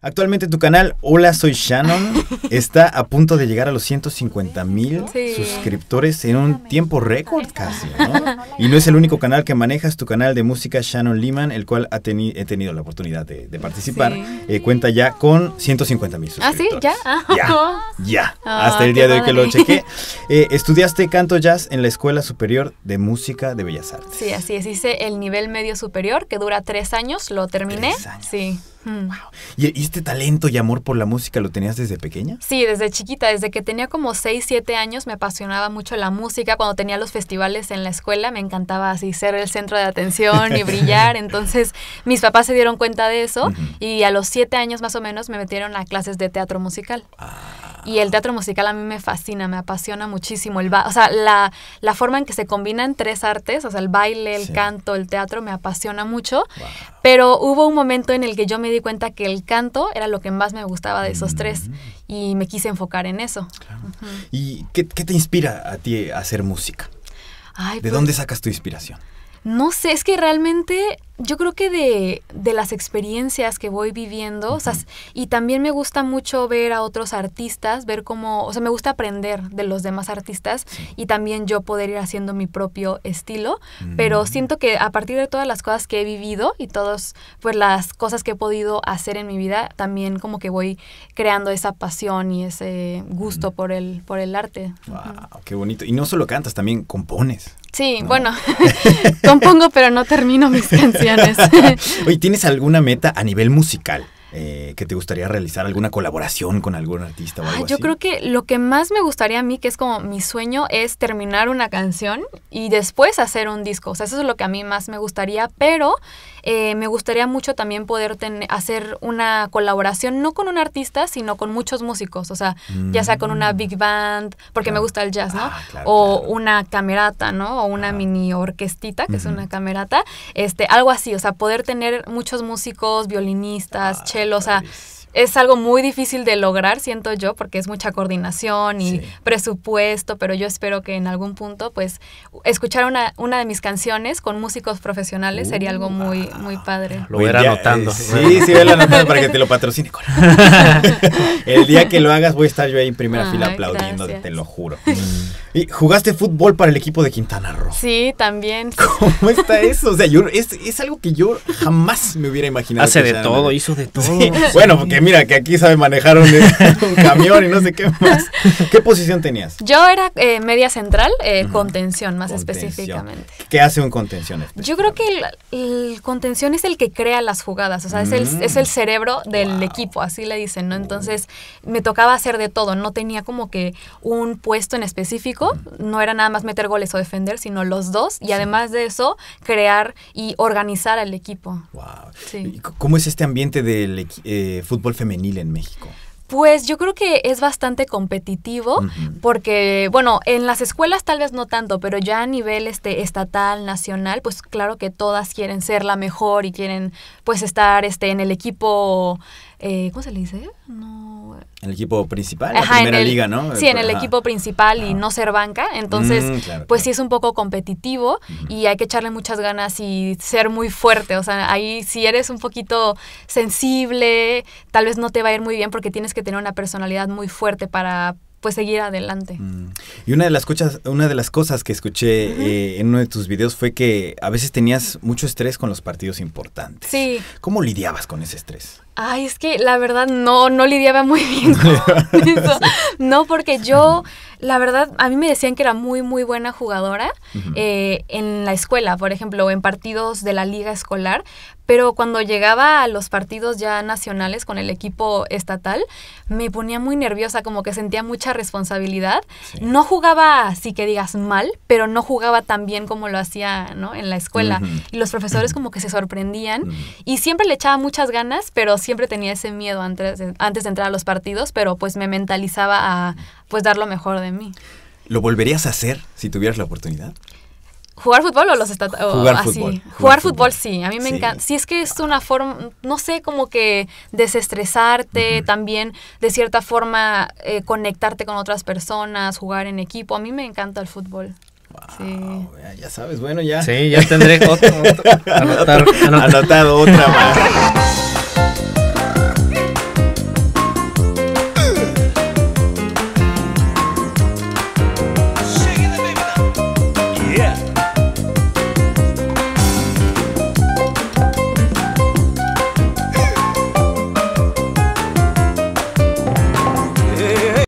Actualmente tu canal, hola soy Shannon, está a punto de llegar a los 150 mil suscriptores en un tiempo récord casi, ¿no? Y no es el único canal que manejas, tu canal de música Shannon Lehman, el cual he tenido la oportunidad de, participar, eh, cuenta ya con 150 mil suscriptores. ¿Ah, sí? Ah. ¿Ya? Ya, hasta el día de hoy que lo chequé. Eh, estudiaste canto jazz en la Escuela Superior de Música de Bellas Artes. Sí, así es, hice el nivel medio superior que dura tres años, lo terminé. Sí. ¿Y, este talento y amor por la música lo tenías desde pequeña? Sí, desde chiquita. Desde que tenía como 6, 7 años me apasionaba mucho la música. Cuando tenía los festivales en la escuela me encantaba así ser el centro de atención y brillar. Entonces mis papás se dieron cuenta de eso y a los 7 años más o menos me metieron a clases de teatro musical. Ah. Y el teatro musical a mí me fascina, me apasiona muchísimo. El o sea, la, forma en que se combinan tres artes, o sea, el baile, el canto, el teatro, me apasiona mucho. Pero hubo un momento en el que yo me di cuenta que el canto era lo que más me gustaba de esos tres mm. y me quise enfocar en eso. ¿Y qué, te inspira a ti a hacer música? ¿De dónde pues sacas tu inspiración? No sé, es que realmente yo creo que de, de, las experiencias que voy viviendo, o sea, y también me gusta mucho ver a otros artistas, ver cómo, o sea, me gusta aprender de los demás artistas y también yo poder ir haciendo mi propio estilo, pero mm. siento que a partir de todas las cosas que he vivido y todas pues las cosas que he podido hacer en mi vida, también como que voy creando esa pasión y ese gusto mm. por el por el arte. Wow, qué bonito. Y no solo cantas, también compones. Sí, bueno, compongo pero no termino mis canciones. Oye, ¿tienes alguna meta a nivel musical? Eh, que te gustaría realizar alguna colaboración con algún artista o ah, algo ah, yo creo que lo que más me gustaría a mí, que es como mi sueño, es terminar una canción y después hacer un disco. O sea, eso es lo que a mí más me gustaría, pero eh, me gustaría mucho también poder hacer una colaboración, no con un artista, sino con muchos músicos. O sea, ya sea con una mm. big band, porque me gusta el jazz, ¿no? Ah, o una camerata, ¿no? O una ah. mini orquestita, que es una camerata. Este, algo así, o sea, poder tener muchos músicos, violinistas, o sea, es algo muy difícil de lograr, siento yo, porque es mucha coordinación y presupuesto, pero yo espero que en algún punto, pues, escuchar una, una de mis canciones con músicos profesionales sería algo uh, muy, ah. muy padre. Lo voy a anotando. Eh, sí, sí, voy anotando para que te lo patrocine. El día que lo hagas voy a estar yo ahí en primera ah, fila aplaudiendo, te lo juro. jugaste fútbol para el equipo de Quintana Roo. Sí, también. ¿Cómo está eso? O sea, es, algo que yo jamás me hubiera imaginado. Hace de todo, hizo de todo. Bueno, porque mira, que aquí sabe manejar eh, un, camión y no sé qué más. ¿Qué posición tenías? Yo era eh, media central, eh, contención más específicamente. ¿Qué hace un contención? Yo creo que el, contención es el que crea las jugadas, o sea, es, el, mm. es el cerebro del equipo, así le dicen, ¿no? Entonces, me tocaba hacer de todo, no tenía como que un puesto en específico no era nada más meter goles o defender, sino los dos, y además de eso, crear y organizar al equipo. Wow. ¿Cómo es este ambiente del eh, fútbol femenil en México? Pues yo creo que es bastante competitivo porque, bueno, en las escuelas tal vez no tanto, pero ya a nivel este, estatal, nacional, pues claro que todas quieren ser la mejor y quieren pues estar este, en el equipo, eh, ¿cómo se le dice? No en el equipo principal, en la primera liga, ¿no? Sí, en el equipo principal y no ser banca. Entonces, mm, pues sí es un poco competitivo y hay que echarle muchas ganas y ser muy fuerte. O sea, ahí si eres un poquito sensible, tal vez no te va a ir muy bien porque tienes que tener una personalidad muy fuerte para pues seguir adelante. Mm. Y una de las cosas, una de las cosas que escuché eh, en uno de tus videos fue que a veces tenías mucho estrés con los partidos importantes. Sí. ¿Cómo lidiabas con ese estrés? Ay, es que la verdad no, no lidiaba muy bien con No, porque yo, la verdad, a mí me decían que era muy, muy buena jugadora eh, en la escuela, por ejemplo, en partidos de la liga escolar, pero cuando llegaba a los partidos ya nacionales con el equipo estatal, me ponía muy nerviosa, como que sentía mucha responsabilidad. No jugaba, así que digas, mal, pero no jugaba tan bien como lo hacía en la escuela. Y los profesores como que se sorprendían y siempre le echaba muchas ganas, pero siempre tenía ese miedo antes antes de entrar a los partidos, pero pues me mentalizaba a pues dar lo mejor de mí. ¿Lo volverías a hacer si tuvieras la oportunidad? ¿Jugar fútbol o los estatales? Jugar, así. Fútbol, jugar, fútbol, sí. A mí me encanta. Sí, es que es una forma, no sé, como que desestresarte, también de cierta forma eh, conectarte con otras personas, jugar en equipo. A mí me encanta el fútbol. sí. Ya sabes, bueno, ya. Sí, ya tendré otro. anotar, otra